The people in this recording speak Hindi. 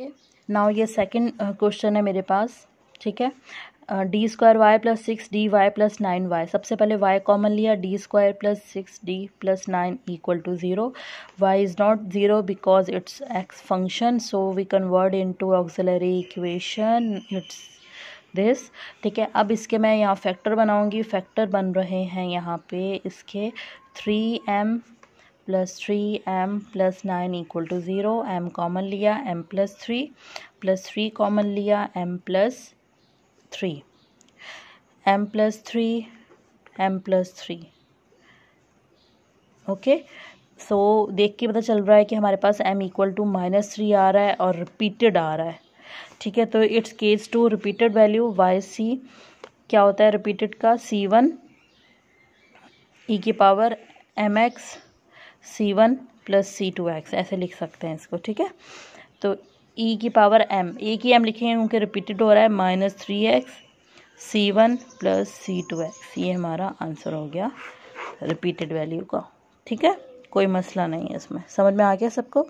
ओके नाउ ये सेकंड क्वेश्चन है मेरे पास ठीक है D square y plus six D y plus nine y सबसे पहले वाई कॉमन लिया D square plus six D plus nine equal to zero y is not zero because it's x function so we convert into auxiliary equation it's this ठीक है अब इसके मैं यहाँ फैक्टर बनाऊँगी फैक्टर बन रहे हैं यहाँ पे इसके three m plus three m plus nine equal to zero m common लिया m plus three plus three common लिया m plus three m plus three m plus three okay so देख के पता चल रहा है कि हमारे पास m equal to minus three आ रहा है और रिपीटेड आ रहा है ठीक है तो it's case two repeated value y C क्या होता है रिपीटेड का सी वन ई की power m x C one plus C two x ऐसे लिख सकते हैं इसको ठीक है तो ई e की पावर एम ए की एम लिखे हैं क्योंकि रिपीटेड हो रहा है minus three x C one plus C two x ये हमारा आंसर हो गया रिपीटेड वैल्यू का ठीक है कोई मसला नहीं है इसमें समझ में आ गया सबको